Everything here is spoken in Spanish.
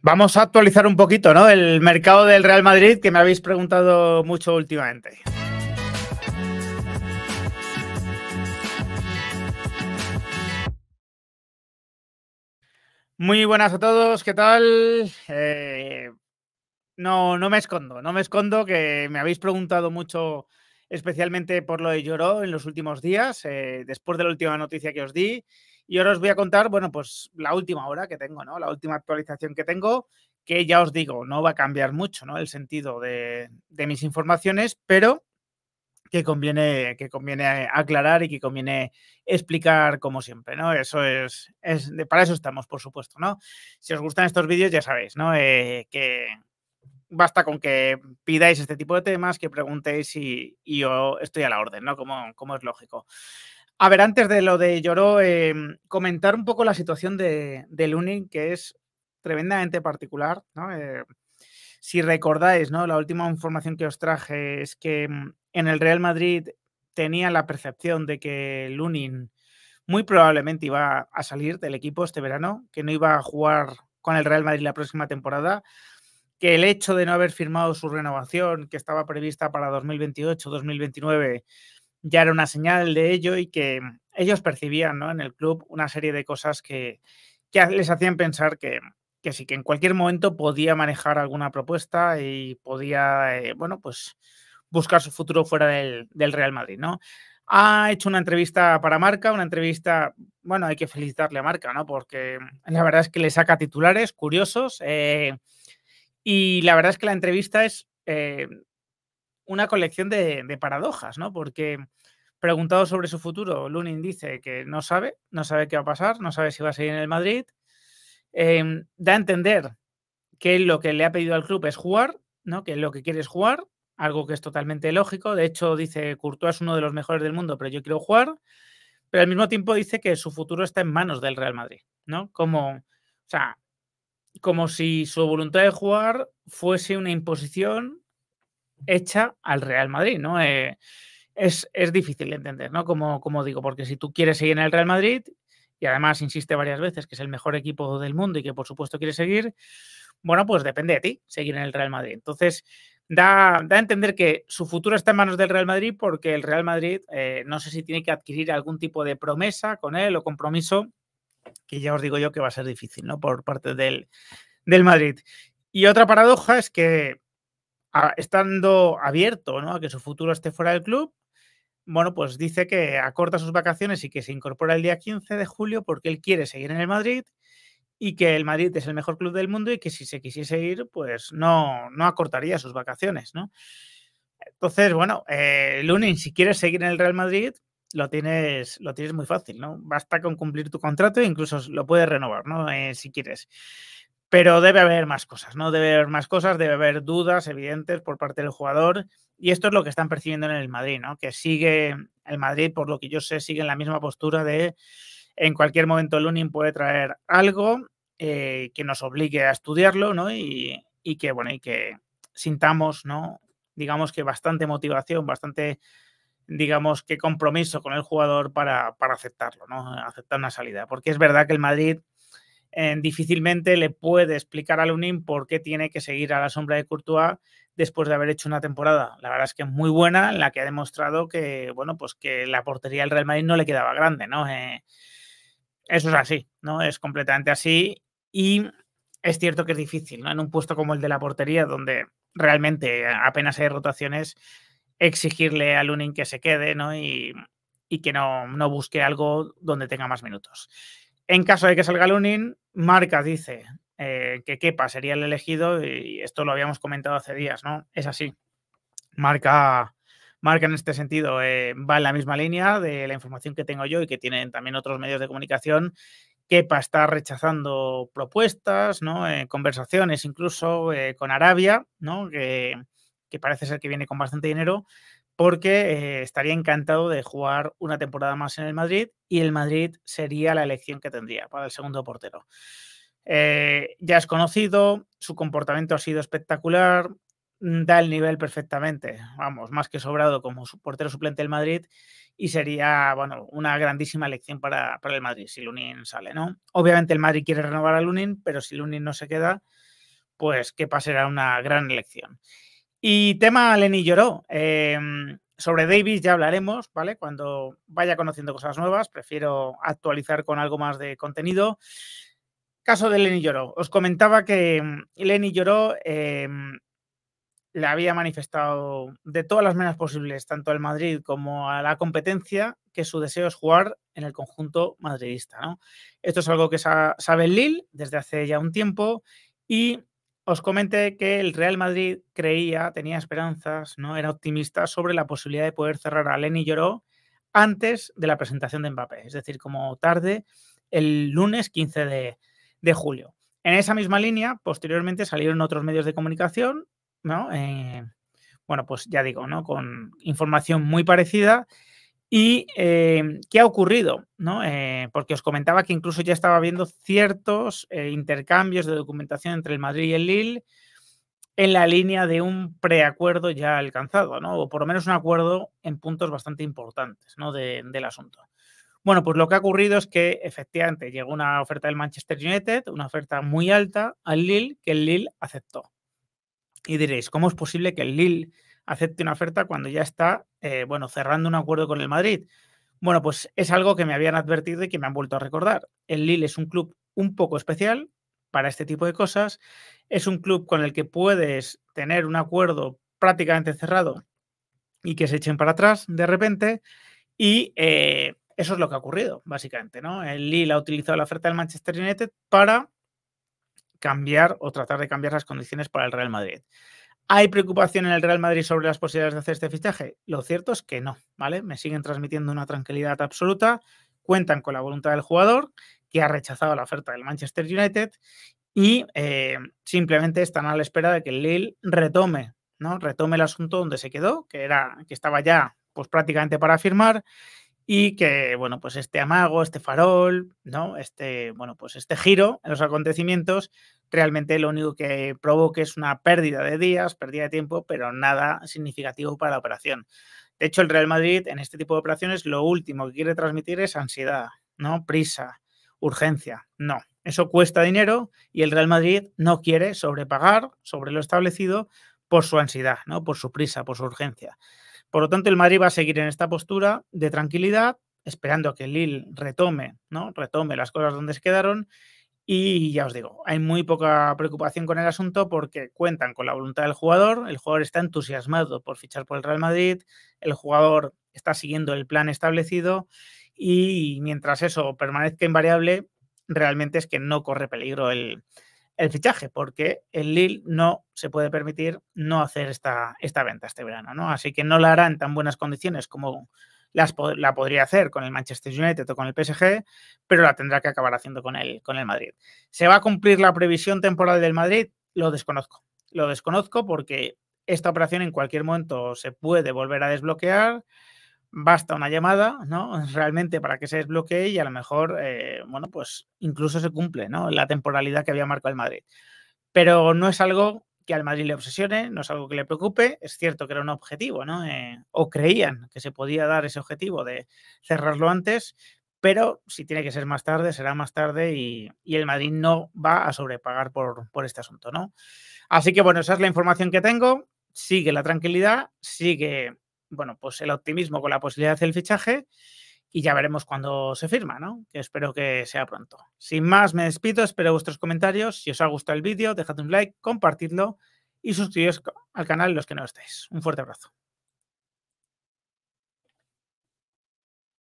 Vamos a actualizar un poquito, ¿no? El mercado del Real Madrid, que me habéis preguntado mucho últimamente. Muy buenas a todos, ¿qué tal? Eh, no, no me escondo, no me escondo, que me habéis preguntado mucho, especialmente por lo de Lloró en los últimos días, eh, después de la última noticia que os di. Y ahora os voy a contar, bueno, pues la última hora que tengo, ¿no? La última actualización que tengo, que ya os digo, no va a cambiar mucho, ¿no? El sentido de, mis informaciones, pero que conviene, que conviene aclarar y que conviene explicar como siempre, ¿no? Eso es, es para eso estamos, por supuesto, ¿no? Si os gustan estos vídeos, ya sabéis, ¿no? Eh, que basta con que pidáis este tipo de temas, que preguntéis y, yo estoy a la orden, ¿no? Como, como es lógico. A ver, antes de lo de Lloró, em, comentar un poco la situación de, Lunin, que es tremendamente particular. Eh, si recordáis, ¿no? la última información que os traje es que mm, en el Real Madrid tenía la percepción de que Lunin muy probablemente iba a salir del equipo este verano, que no iba a jugar con el Real Madrid la próxima temporada, que el hecho de no haber firmado su renovación, que estaba prevista para 2028-2029, ya era una señal de ello y que mm, ellos percibían en el club una serie de cosas que, que les hacían pensar que, que, sí, que en cualquier momento podía manejar alguna propuesta y podía, eh, bueno, pues buscar su futuro fuera del, Real Madrid, ¿no? Ha hecho una entrevista para Marca, una entrevista, bueno, hay que felicitarle a Marca, ¿no? Porque mm, la verdad es que le saca titulares curiosos eh, y la verdad es que la entrevista es eh, una colección de, paradojas, ¿no? Porque preguntado sobre su futuro, Lunin dice que no sabe, no sabe qué va a pasar, no sabe si va a seguir en el Madrid. Em, da a entender que lo que le ha pedido al club es jugar, ¿no? Que lo que quiere es jugar, algo que es totalmente lógico. De hecho, dice Courtois es uno de los mejores del mundo, pero yo quiero jugar. Pero al mismo tiempo dice que su futuro está en manos del Real Madrid, ¿no? Como, o sea, como si su voluntad de jugar fuese una imposición hecha al Real Madrid, ¿no? Eh, es, es, difícil de entender, ¿no? Como, como digo, porque si tú quieres seguir en el Real Madrid, y además insiste varias veces que es el mejor equipo del mundo y que por supuesto quiere seguir, bueno, pues depende de ti seguir en el Real Madrid. Entonces, da, da a entender que su futuro está en manos del Real Madrid porque el Real Madrid eh, no sé si tiene que adquirir algún tipo de promesa con él o compromiso, que ya os digo yo que va a ser difícil, ¿no? Por parte del, del Madrid. Y otra paradoja es que estando abierto ¿no? a que su futuro esté fuera del club, bueno, pues dice que acorta sus vacaciones y que se incorpora el día 15 de julio porque él quiere seguir en el Madrid y que el Madrid es el mejor club del mundo y que si se quisiese ir, pues no, no acortaría sus vacaciones, ¿no? Entonces, bueno, eh, Lunin, si quieres seguir en el Real Madrid, lo tienes, lo tienes muy fácil, ¿no? Basta con cumplir tu contrato e incluso lo puedes renovar, ¿no? Eh, si quieres. Pero debe haber más cosas, ¿no? Debe haber más cosas, debe haber dudas evidentes por parte del jugador. Y esto es lo que están percibiendo en el Madrid, ¿no? Que sigue, el Madrid, por lo que yo sé, sigue en la misma postura de en cualquier momento el Lunin puede traer algo eh, que nos obligue a estudiarlo, ¿no? Y, y, que, bueno, y que sintamos, ¿no? Digamos que bastante motivación, bastante, digamos que compromiso con el jugador para, para aceptarlo, ¿no? Aceptar una salida. Porque es verdad que el Madrid difícilmente le puede explicar a Lunin por qué tiene que seguir a la sombra de Courtois después de haber hecho una temporada, la verdad es que es muy buena, la que ha demostrado que, bueno, pues que la portería del Real Madrid no le quedaba grande, ¿no? Eh, eso es así, ¿no? Es completamente así y es cierto que es difícil, ¿no? En un puesto como el de la portería, donde realmente apenas hay rotaciones, exigirle a Lunin que se quede, ¿no? Y, y que no, no busque algo donde tenga más minutos. En caso de que salga Lunin, marca dice eh, que Kepa sería el elegido y esto lo habíamos comentado hace días, ¿no? Es así. Marca, marca en este sentido eh, va en la misma línea de la información que tengo yo y que tienen también otros medios de comunicación. Kepa está rechazando propuestas, ¿no? Eh, conversaciones incluso con Arabia, ¿no? Que, que parece ser que viene con bastante dinero porque eh, estaría encantado de jugar una temporada más en el Madrid y el Madrid sería la elección que tendría para el segundo portero. Eh, ya es conocido, su comportamiento ha sido espectacular, mm, da el nivel perfectamente, vamos, más que sobrado como portero suplente del Madrid y sería, bueno, una grandísima elección para, para el Madrid si Lunin sale, ¿no? Obviamente el Madrid quiere renovar a Lunin, pero si Lunin no se queda, pues que pasará una gran elección. Y tema Lenny lloró. Em, sobre Davis ya hablaremos, ¿vale? Cuando vaya conociendo cosas nuevas, prefiero actualizar con algo más de contenido. Caso de Lenny Lloró. Os comentaba que em, Lenny Lloró em, le había manifestado de todas las maneras posibles, tanto al Madrid como a la competencia, que su deseo es jugar en el conjunto madridista. ¿no? Esto es algo que sabe el Lille desde hace ya un tiempo y os comenté que el Real Madrid creía, tenía esperanzas, ¿no? Era optimista sobre la posibilidad de poder cerrar a Lenny Lloró antes de la presentación de Mbappé, es decir, como tarde el lunes 15 de, julio. En esa misma línea, posteriormente salieron otros medios de comunicación, ¿no? Eh, bueno, pues ya digo, ¿no? Con información muy parecida ¿Y eh, qué ha ocurrido? ¿No? Eh, porque os comentaba que incluso ya estaba habiendo ciertos eh, intercambios de documentación entre el Madrid y el Lille en la línea de un preacuerdo ya alcanzado, ¿no? o por lo menos un acuerdo en puntos bastante importantes ¿no? del asunto. Bueno, pues lo que ha ocurrido es que efectivamente llegó una oferta del Manchester United, una oferta muy alta al Lille, que el Lille aceptó. Y diréis, ¿cómo es posible que el Lille acepte una oferta cuando ya está, eh, bueno, cerrando un acuerdo con el Madrid. Bueno, pues es algo que me habían advertido y que me han vuelto a recordar. El Lille es un club un poco especial para este tipo de cosas. Es un club con el que puedes tener un acuerdo prácticamente cerrado y que se echen para atrás de repente. Y eh, eso es lo que ha ocurrido, básicamente. ¿no? El Lille ha utilizado la oferta del Manchester United para cambiar o tratar de cambiar las condiciones para el Real Madrid. ¿Hay preocupación en el Real Madrid sobre las posibilidades de hacer este fichaje? Lo cierto es que no, ¿vale? Me siguen transmitiendo una tranquilidad absoluta, cuentan con la voluntad del jugador, que ha rechazado la oferta del Manchester United y eh, simplemente están a la espera de que el Lille retome, ¿no? Retome el asunto donde se quedó, que era que estaba ya pues prácticamente para firmar y que, bueno, pues este amago, este farol, ¿no? Este, bueno, pues este giro en los acontecimientos realmente lo único que provoca es una pérdida de días, pérdida de tiempo, pero nada significativo para la operación. De hecho, el Real Madrid en este tipo de operaciones lo último que quiere transmitir es ansiedad, ¿no? Prisa, urgencia, no. Eso cuesta dinero y el Real Madrid no quiere sobrepagar sobre lo establecido por su ansiedad, ¿no? Por su prisa, por su urgencia. Por lo tanto, el Madrid va a seguir en esta postura de tranquilidad, esperando a que Lille retome, ¿no? Retome las cosas donde se quedaron. Y ya os digo, hay muy poca preocupación con el asunto porque cuentan con la voluntad del jugador, el jugador está entusiasmado por fichar por el Real Madrid, el jugador está siguiendo el plan establecido y mientras eso permanezca invariable, realmente es que no corre peligro el, el fichaje, porque el Lille no se puede permitir no hacer esta, esta venta este verano, ¿no? Así que no la hará en tan buenas condiciones como la podría hacer con el Manchester United o con el PSG, pero la tendrá que acabar haciendo con el, con el Madrid. ¿Se va a cumplir la previsión temporal del Madrid? Lo desconozco. Lo desconozco porque esta operación en cualquier momento se puede volver a desbloquear basta una llamada, ¿no? Realmente para que se desbloquee y a lo mejor, eh, bueno, pues incluso se cumple, ¿no? La temporalidad que había marcado el Madrid. Pero no es algo que al Madrid le obsesione, no es algo que le preocupe, es cierto que era un objetivo, ¿no? Eh, o creían que se podía dar ese objetivo de cerrarlo antes, pero si tiene que ser más tarde, será más tarde y, el Madrid no va a sobrepagar por, por este asunto, ¿no? Así que bueno, esa es la información que tengo, sigue la tranquilidad, sigue bueno, pues el optimismo con la posibilidad del fichaje y ya veremos cuando se firma, ¿no? Que espero que sea pronto. Sin más, me despido, espero vuestros comentarios. Si os ha gustado el vídeo, dejad un like, compartidlo y suscribiros al canal los que no estéis. Un fuerte abrazo.